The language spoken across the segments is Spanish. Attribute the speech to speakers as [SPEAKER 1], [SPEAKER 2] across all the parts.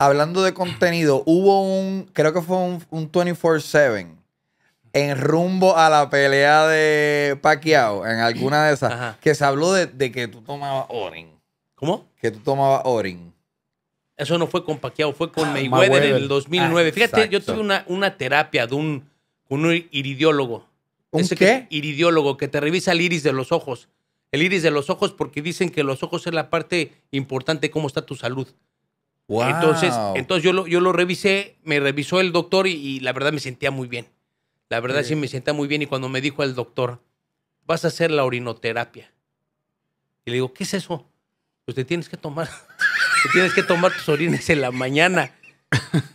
[SPEAKER 1] hablando de contenido, hubo un, creo que fue un, 24-7 en rumbo a la pelea de Pacquiao, en alguna de esas, que se habló de, que tú tomabas Orin. ¿Cómo? Que tú tomabas Orin. Eso no fue con Pacquiao, fue con ah, Mayweather, en el 2009. Ah, Fíjate, yo tuve una, terapia de un, un iridiólogo. ¿Un qué? iridiólogo que te revisa el iris de los ojos. El iris de los ojos porque dicen que los ojos es la parte importante de cómo está tu salud.
[SPEAKER 2] Entonces,
[SPEAKER 1] entonces yo, lo, yo lo revisé, me revisó el doctor y, la verdad me sentía muy bien. La verdad sí. me sentía muy bien y cuando me dijo el doctor, vas a hacer la orinoterapia. Y le digo, ¿qué es eso? Pues te tienes que tomar, tienes que tomar tus orines en la mañana.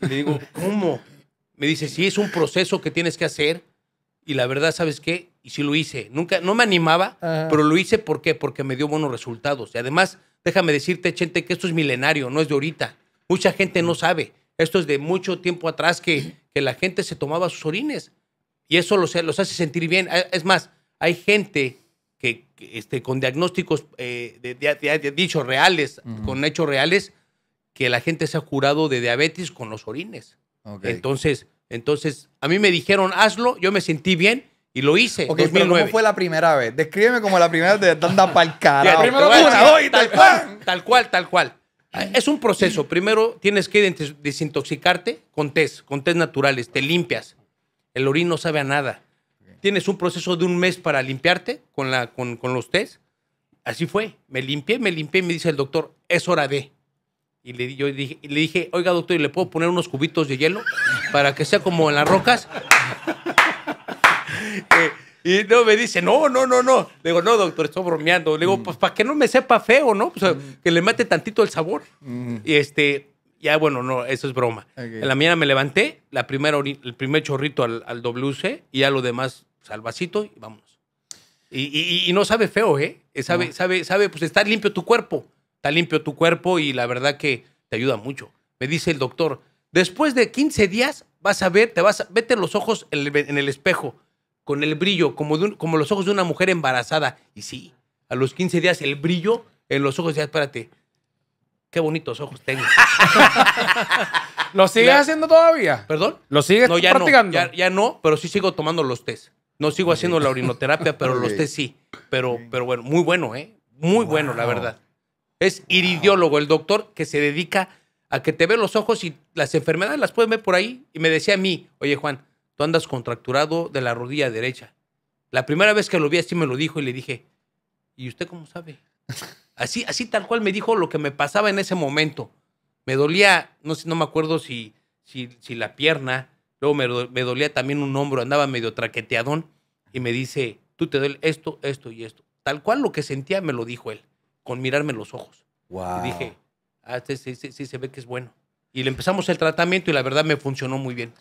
[SPEAKER 1] le digo, ¿cómo? Me dice, sí, es un proceso que tienes que hacer. Y la verdad, ¿sabes qué? Y sí lo hice. Nunca, no me animaba, pero lo hice ¿por porque me dio buenos resultados. Y además, déjame decirte, Chente, que esto es milenario, no es de ahorita. Mucha gente no sabe. Esto es de mucho tiempo atrás que, la gente se tomaba sus orines. Y eso los, los hace sentir bien. Ah, es más, hay gente que, este, con diagnósticos eh, de, de, dichos reales, con hechos reales, que la gente se ha curado de diabetes con los orines. Entonces, entonces, a mí me dijeron, hazlo, yo me sentí bien y lo hice. 2009. ¿cómo fue la primera vez? Descríbeme como la primera vez de tanda para el carajo. una, y tal cual. Tal cual, tal cual. Ah, es un proceso. Primero tienes que desintoxicarte con test, con test naturales. Te limpias. El orín no sabe a nada. Tienes un proceso de un mes para limpiarte con, la, con, los test. Así fue. Me limpié, me limpié y me dice el doctor, es hora de. Y le, dije, le dije, oiga doctor, ¿y le puedo poner unos cubitos de hielo para que sea como en las rocas? Y no, me dice, no, no, no, no. Le digo, no, doctor, estoy bromeando. Le digo, mm. pues para que no me sepa feo, ¿no? Pues, o mm. que le mate tantito el sabor. Mm. Y este, ya bueno, no, eso es broma. En la mañana me levanté, la primera el primer chorrito al, al, WC y ya lo demás salvacito pues, y vamos. Y, no sabe feo, ¿eh? eh sabe, sabe, sabe, pues está limpio tu cuerpo. Está limpio tu cuerpo y la verdad que te ayuda mucho. Me dice el doctor, después de 15 días vas a ver, te vas vete los ojos en el espejo con el brillo, como, como los ojos de una mujer embarazada. Y sí, a los 15 días el brillo en los ojos, ya espérate, qué bonitos ojos tengo. ¿Lo sigues haciendo todavía? ¿Perdón? ¿Lo sigues no, ya No, ya, no, pero sí sigo tomando los test. No sigo haciendo la orinoterapia, pero los test sí. Pero, pero bueno, muy bueno, ¿eh? Muy bueno, la verdad. Es iridiólogo, el doctor que se dedica a que te ve los ojos y las enfermedades las puedes ver por ahí. Y me decía a mí, oye Juan, tú andas contracturado de la rodilla derecha. La primera vez que lo vi así me lo dijo y le dije, ¿y usted cómo sabe? Así, así tal cual me dijo lo que me pasaba en ese momento. Me dolía, no sé, no me acuerdo si, si, si la pierna, luego me, dolía también un hombro, andaba medio traqueteadón y me dice, tú te duele esto, esto y esto. Tal cual lo que sentía me lo dijo él, con mirarme los ojos. Wow. Y dije, ah, sí, sí, sí, sí se ve que es bueno. Y le empezamos el tratamiento y la verdad me funcionó muy bien.